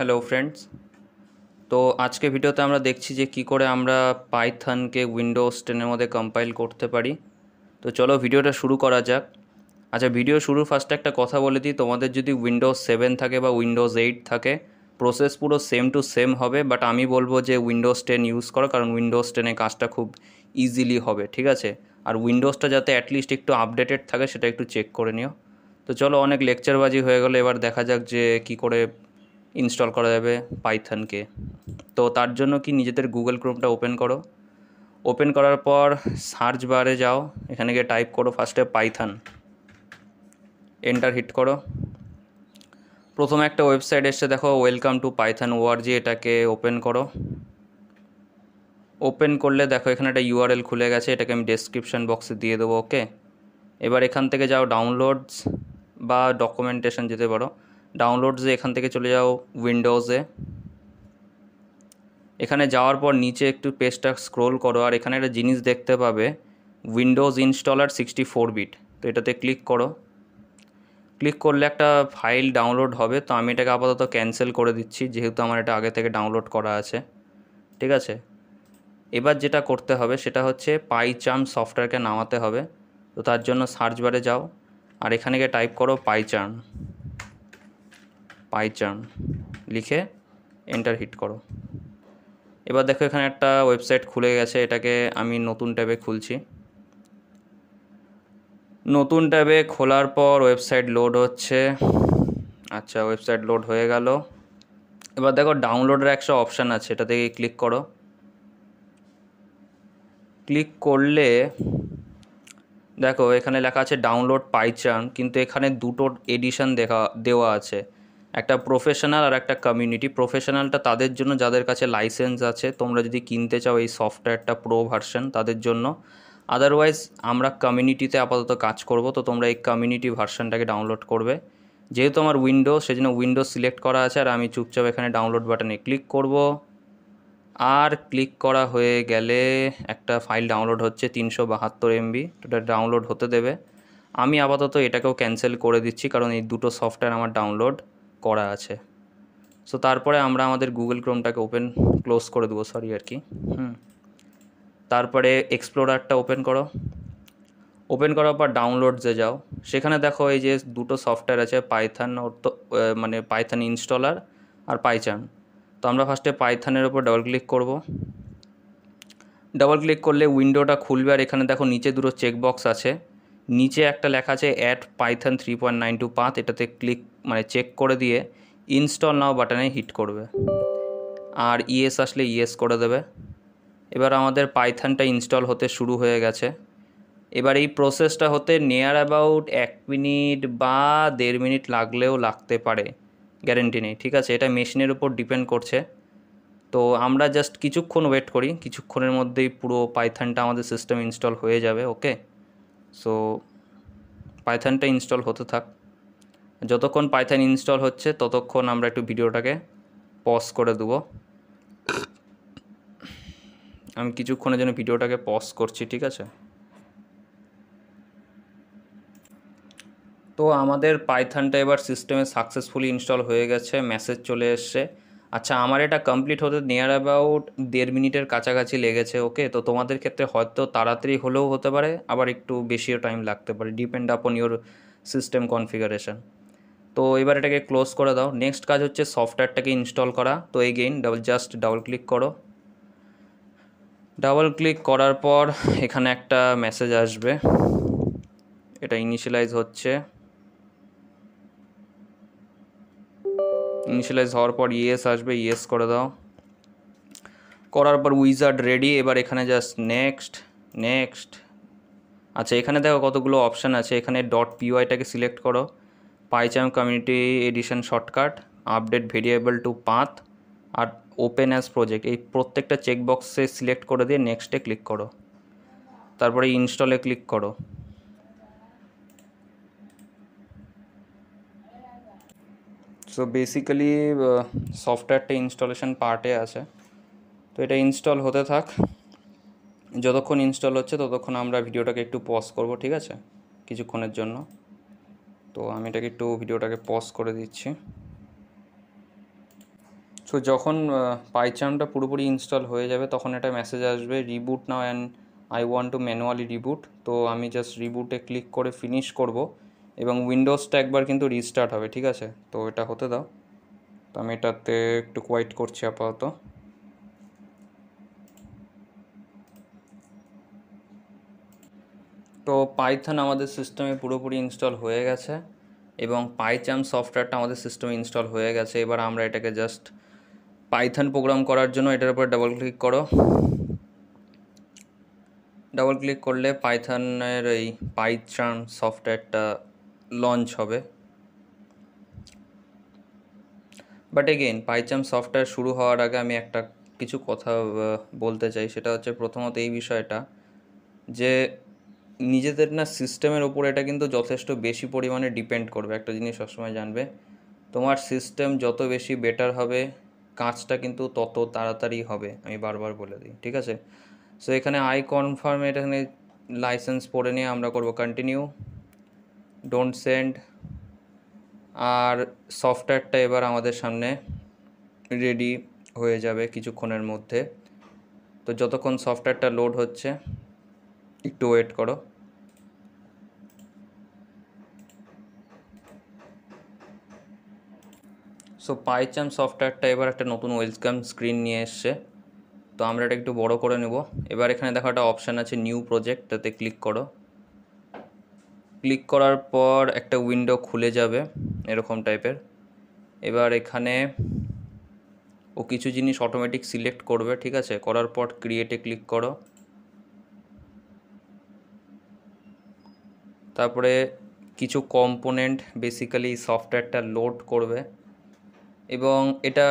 hello friends তো আজকে ভিডিওতে আমরা দেখছি যে কি করে আমরা পাইথনকে উইন্ডোজ টেনের মধ্যে কম্পাইল করতে পারি তো চলো ভিডিওটা শুরু করা যাক আচ্ছা ভিডিও শুরু ফার্স্টে একটা কথা বলে দিই তোমাদের যদি উইন্ডোজ সেভেন থাকে বা উইন্ডোজ এইট থাকে প্রসেস পুরো সেম টু সেম হবে বাট আমি বলবো যে উইন্ডোজ টেন ইউজ করো কারণ উইন্ডোজ টেনে কাজটা খুব ইজিলি হবে ঠিক আছে আর উইন্ডোজটা যাতে অ্যাটলিস্ট একটু আপডেটেড থাকে সেটা একটু চেক করে নিও তো চলো অনেক লেকচারবাজি হয়ে গেলে এবার দেখা যাক যে কি করে ইনস্টল করা যাবে পাইথনকে তো তার জন্য কি নিজেদের গুগল ক্রোমটা ওপেন করো ওপেন করার পর সার্চ বারে যাও এখানে গিয়ে টাইপ করো ফার্স্টে পাইথন এন্টার হিট করো প্রথমে একটা ওয়েবসাইট এসছে দেখো ওয়েলকাম টু পাইথন ওয়ার্জি এটাকে ওপেন করো ওপেন করলে দেখো এখানে একটা ইউআরএল খুলে গেছে এটাকে আমি ডেসক্রিপশন বক্সে দিয়ে দেবো ওকে এবার এখান থেকে যাও ডাউনলোডস বা ডকুমেন্টেশন যেতে পারো ডাউনলোডসে এখান থেকে চলে যাও উইন্ডোজে এখানে যাওয়ার পর নিচে একটু পেজটা স্ক্রোল করো আর এখানে একটা জিনিস দেখতে পাবে Windows installer sixty four bit তো এটাতে ক্লিক করো ক্লিক করলে একটা ফাইল ডাউনলোড হবে তো আমি এটাকে আপাতত ক্যান্সেল করে দিচ্ছি যেহেতু আমার এটা আগে থেকে ডাউনলোড করা আছে ঠিক আছে এবার যেটা করতে হবে সেটা হচ্ছে পাইচার্ম সফটওয়্যারকে নামাতে হবে তো তার জন্য সার্চ বারে যাও আর এখানে গিয়ে টাইপ করো পাইচার্ম আইচার্ন লিখে এন্টার হিট করো এবার দেখো এখানে একটা ওয়েবসাইট খুলে গেছে এটাকে আমি নতুন ট্যাবে খুলছি নতুন ট্যাবে খোলার পর ওয়েবসাইট লোড হচ্ছে আচ্ছা ওয়েবসাইট লোড হয়ে গেল এবার দেখো ডাউনলোডের একটা অপশান আছে এটা থেকে ক্লিক করো ক্লিক করলে দেখো এখানে লেখা আছে ডাউনলোড পাইচান কিন্তু এখানে দুটো এডিশন দেখা দেওয়া আছে একটা প্রফেশনাল আর একটা কমিউনিটি প্রফেশনালটা তাদের জন্য যাদের কাছে লাইসেন্স আছে তোমরা যদি কিনতে চাও এই সফটওয়্যারটা প্রো ভার্সন তাদের জন্য আদারওয়াইজ আমরা কমিউনিটিতে আপাতত কাজ করব তো তোমরা এই কমিউনিটি ভার্সনটাকে ডাউনলোড করবে যেহেতু আমার উইন্ডো সেজন্য উইন্ডো সিলেক্ট করা আছে আর আমি চুপচাপ এখানে ডাউনলোড বাটনে ক্লিক করব আর ক্লিক করা হয়ে গেলে একটা ফাইল ডাউনলোড হচ্ছে তিনশো বাহাত্তর এমবি ওটা ডাউনলোড হতে দেবে আমি আপাতত এটাকেও ক্যান্সেল করে দিচ্ছি কারণ এই দুটো সফটওয়্যার আমার ডাউনলোড করা আছে সো তারপরে আমরা আমাদের গুগল ক্রোমটাকে ওপেন ক্লোজ করে দেবো সরি আর কি হুম তারপরে এক্সপ্লোরারটা ওপেন করো ওপেন করার পর ডাউনলোডসে যাও সেখানে দেখো এই যে দুটো সফটওয়্যার আছে পাইথান তো মানে পাইথান ইনস্টলার আর পাইচান তো আমরা ফার্স্টে পাইথানের ওপর ডাবল ক্লিক করব ডাবল ক্লিক করলে উইন্ডোটা খুলবে আর এখানে দেখো নিচে দুটো চেকবক্স আছে নিচে একটা লেখা আছে add Python three point nine to পাঁচ এটাতে ক্লিক মানে চেক করে দিয়ে ইনস্টল নাও বাটনে হিট করবে আর ইএস আসলে ইএস করে দেবে এবার আমাদের পাইথনটা ইনস্টল হতে শুরু হয়ে গেছে এবার এই প্রসেসটা হতে নিয়ার অ্যাবাউট এক মিনিট বা দেড় মিনিট লাগলেও লাগতে পারে গ্যারেন্টি নেই ঠিক আছে এটা মেশিনের উপর ডিপেন্ড করছে তো আমরা জাস্ট কিছুক্ষণ ওয়েট করি কিছুক্ষণের মধ্যেই পুরো পাইথনটা আমাদের সিস্টেম ইনস্টল হয়ে যাবে ওকে সো পাইথানটা ইনস্টল হতে থাক যতক্ষণ পাইথান ইনস্টল হচ্ছে ততক্ষণ আমরা একটু ভিডিওটাকে পজ করে দেব আমি কিছুক্ষণের জন্য ভিডিওটাকে পজ করছি ঠিক আছে তো আমাদের পাইথানটা এবার সিস্টেমে সাকসেসফুলি ইনস্টল হয়ে গেছে মেসেজ চলে এসছে আচ্ছা আমার এটা কমপ্লিট হতে নিয়ার অ্যাবাউট দেড় মিনিটের কাছাকাছি লেগেছে ওকে তো তোমাদের ক্ষেত্রে হয়তো তাড়াতাড়ি হলেও হতে পারে আবার একটু বেশিও টাইম লাগতে পারে ডিপেন্ড আপন ইওর সিস্টেম কনফিগারেশন তো এবার এটাকে ক্লোজ করে দাও নেক্সট কাজ হচ্ছে সফটওয়্যারটাকে ইনস্টল করা তো again double just double click করো ডাবল ক্লিক করার পর এখানে একটা মেসেজ আসবে এটা ইনিশিয়ালাইজ হচ্ছে ইনিশিয়ালাইজ হওয়ার পর ইয়েস আসবে ইয়েস করে দাও করার পর উইজার্ড রেডি এবার এখানে জাস্ট নেক্সট নেক্সট আচ্ছা এখানে দেখো কতগুলো অপশান আছে এখানে ডট পিওয়াইটাকে সিলেক্ট করো PyCharm community edition shortcut update variable to path আর ওপেন অ্যাস প্রজেক্ট এই প্রত্যেকটা চেকবক্সে সিলেক্ট করে দিয়ে নেক্সটে ক্লিক করো তারপরে ইনস্টলে ক্লিক করো সো বেসিক্যালি সফটওয়্যারটা ইনস্টলেশন পার্টে আছে তো এটা ইনস্টল হতে থাক যতক্ষণ ইনস্টল হচ্ছে ততক্ষণ আমরা ভিডিওটাকে একটু পজ করব ঠিক আছে কিছুক্ষণের জন্য তো আমি এটাকে একটু ভিডিওটাকে পজ করে দিচ্ছি সো যখন পাইচামটা পুরোপুরি ইনস্টল হয়ে যাবে তখন এটা মেসেজ আসবে reboot now and I want to manually reboot তো আমি জাস্ট রিবুটে ক্লিক করে ফিনিশ করবো এবং উইন্ডোজটা একবার কিন্তু রিস্টার্ট হবে ঠিক আছে তো এটা হতে দাও তো আমি এটাতে একটু কোয়াইট করছি আপাতত তো পাইথন আমাদের সিস্টেমে পুরোপুরি ইনস্টল হয়ে গেছে এবং পাইচাম সফটওয়্যারটা আমাদের সিস্টেমে ইনস্টল হয়ে গেছে এবার আমরা এটাকে জাস্ট পাইথন প্রোগ্রাম করার জন্য এটার উপরে ডাবল ক্লিক করো ডাবল ক্লিক করলে পাইথনের এই পাইচাম সফটওয়্যারটা লঞ্চ হবে বাট এগেন পাইচাম সফটওয়্যার শুরু হওয়ার আগে আমি একটা কিছু কথা বলতে চাই সেটা হচ্ছে প্রথমত এই বিষয়টা যে নিজেদের না সিস্টেমের ওপর এটা কিন্তু যথেষ্ট বেশি পরিমাণে ডিপেন্ড করবে একটা জিনিস সবসময় জানবে তোমার সিস্টেম যত বেশি বেটার হবে কাজটা কিন্তু তত তাড়াতাড়ি হবে আমি বারবার বলে দিই ঠিক আছে সো এখানে আই কনফার্ম এখানে লাইসেন্স পড়ে নিয়ে আমরা করবো কন্টিনিউ ডোন্ট সেন্ড আর সফটওয়্যারটা এবার আমাদের সামনে রেডি হয়ে যাবে কিছুক্ষণের মধ্যে তো যতক্ষণ সফটওয়্যারটা লোড হচ্ছে একটু ওয়েট করো সো পাইচাম সফটওয়্যারটা এবার একটা নতুন ওয়েলকাম স্ক্রিন নিয়ে এসছে তো আমরা এটা একটু বড় করে নেব এবার এখানে দেখো একটা অপশান আছে নিউ প্রজেক্টটাতে ক্লিক করো ক্লিক করার পর একটা উইন্ডো খুলে যাবে এরকম টাইপের এবার এখানে ও কিছু জিনিস অটোমেটিক সিলেক্ট করবে ঠিক আছে করার পর ক্রিয়েটে ক্লিক করো তারপরে কিছু কম্পোনেন্ট বেসিক্যালি সফটওয়্যারটা লোড করবে এবং এটা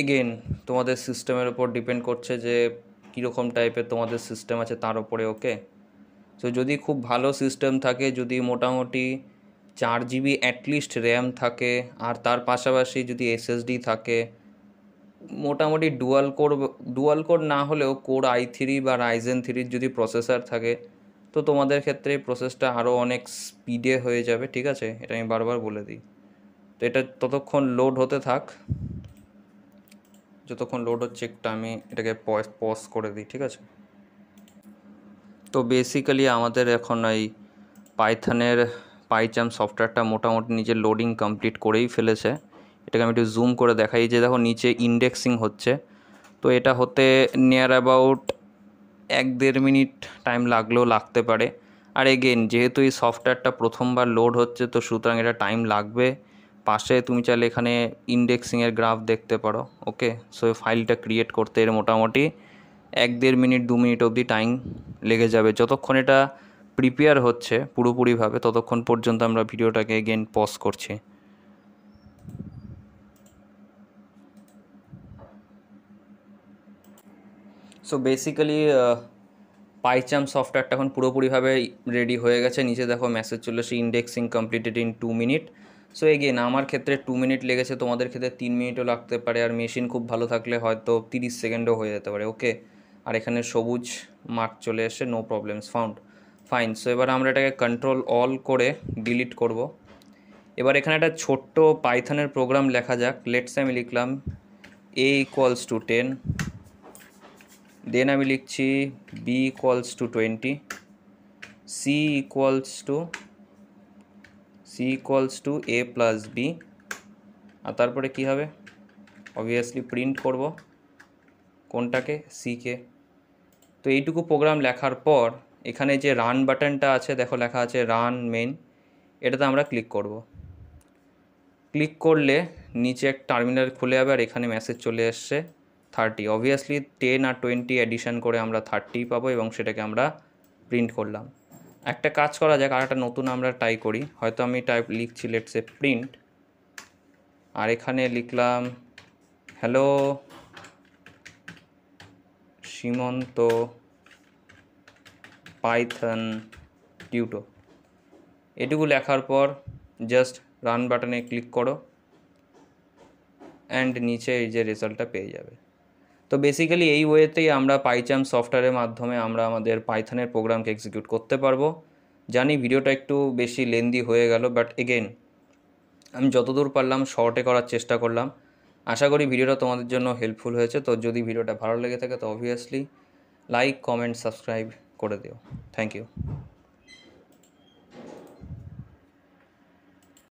এগেন তোমাদের সিস্টেমের উপর ডিপেন্ড করছে যে কীরকম টাইপের তোমাদের সিস্টেম আছে তার ওপরে ওকে তো যদি খুব ভালো সিস্টেম থাকে যদি মোটামুটি চার জিবি অ্যাটলিস্ট র্যাম থাকে আর তার পাশাপাশি যদি এসএসডি থাকে মোটামুটি ডুয়াল কোর ডুয়াল কোর না হলেও কোর আই থ্রি বা রাইজেন থ্রির যদি প্রসেসার থাকে তো তোমাদের ক্ষেত্রে প্রসেসটা আরও অনেক স্পিডে হয়ে যাবে ঠিক আছে এটা আমি বারবার বলে দিই তো এটা ততক্ষণ লোড হতে থাক যতক্ষণ লোড হচ্ছে একটা আমি এটাকে পজ করে দিই ঠিক আছে তো বেসিক্যালি আমাদের এখন এই পাইথানের পাইচাম সফটওয়্যারটা মোটামুটি নিজের লোডিং কমপ্লিট করেই ফেলেছে এটাকে আমি একটু জুম করে দেখাই যে দেখো নিচে ইন্ডেক্সিং হচ্ছে তো এটা হতে নিয়ার অ্যাবাউট এক দেড় মিনিট টাইম লাগলেও লাগতে পারে আর এগেন যেহেতু এই সফটওয়্যারটা প্রথমবার লোড হচ্ছে তো সুতরাং এটা টাইম লাগবে পাশে তুমি চাইলে এখানে ইন্ডেক্সিংয়ের গ্রাফ দেখতে পারো ওকে সো ফাইলটা ক্রিয়েট করতে এর মোটামুটি এক দেড় মিনিট দু মিনিট অবধি টাইম লেগে যাবে যতক্ষণ এটা প্রিপেয়ার হচ্ছে পুরোপুরিভাবে ততক্ষণ পর্যন্ত আমরা ভিডিওটাকে এগেন পজ করছি সো বেসিক্যালি পাইচাম সফটওয়্যারটা এখন পুরোপুরিভাবে রেডি হয়ে গেছে নিচে দেখো মেসেজ চলে এসে indexing completed in two minute so again আমার ক্ষেত্রে টু মিনিট লেগেছে তোমাদের ক্ষেত্রে তিন মিনিটও লাগতে পারে আর মেশিন খুব ভালো থাকলে হয়তো তিরিশ সেকেন্ডও হয়ে যেতে পারে ওকে আর এখানে সবুজ মার্ক চলে এসে no problems found fine so এবার আমরা এটাকে কন্ট্রোল অল করে ডিলিট করব এবার এখানে একটা ছোট্ট পাইথনের প্রোগ্রাম লেখা যাক লেটস আমি লিখলাম A equals to ten then আমি লিখছি B equals to twenty C equals to C equals to A plus B আর তারপরে কী হবে অবভিয়াসলি প্রিন্ট করব কোনটাকে সিকে তো এইটুকু প্রোগ্রাম লেখার পর এখানে যে রান বাটনটা আছে দেখো লেখা আছে রান মেন এটাতে আমরা ক্লিক করব ক্লিক করলে নিচে এক টার্মিনাল খুলে যাবে আর এখানে মেসেজ চলে এসছে থার্টি অবভিয়াসলি টেন আর টোয়েন্টি অ্যাডিশান করে আমরা থার্টি পাবো এবং সেটাকে আমরা প্রিন্ট করলাম একটা কাজ করা যাক আর একটা নতুন আমরা টাই করি হয়তো আমি টাইপ লিখছি লেটসে প্রিন্ট আর এখানে লিখলাম হ্যালো সীমন্ত পাইথন টিউটো এটুকু লেখার পর জাস্ট রান বাটনে ক্লিক করো অ্যান্ড নিচে এই যে রেজাল্টটা পেয়ে যাবে তো বেসিক্যালি এই ওয়েতেই আমরা পাইচাম সফটওয়্যারের মাধ্যমে আমরা আমাদের পাইথনের প্রোগ্রামকে এক্সিকিউট করতে পারবো জানি ভিডিওটা একটু বেশি লেন্দি হয়ে গেল বাট এগেন আমি যতদূর পারলাম শর্টে করার চেষ্টা করলাম আশা করি ভিডিওটা তোমাদের জন্য হেল্পফুল হয়েছে তো যদি ভিডিওটা ভালো লেগে থাকে তো অবভিয়াসলি লাইক কমেন্ট সাবস্ক্রাইব করে দিও থ্যাংক ইউ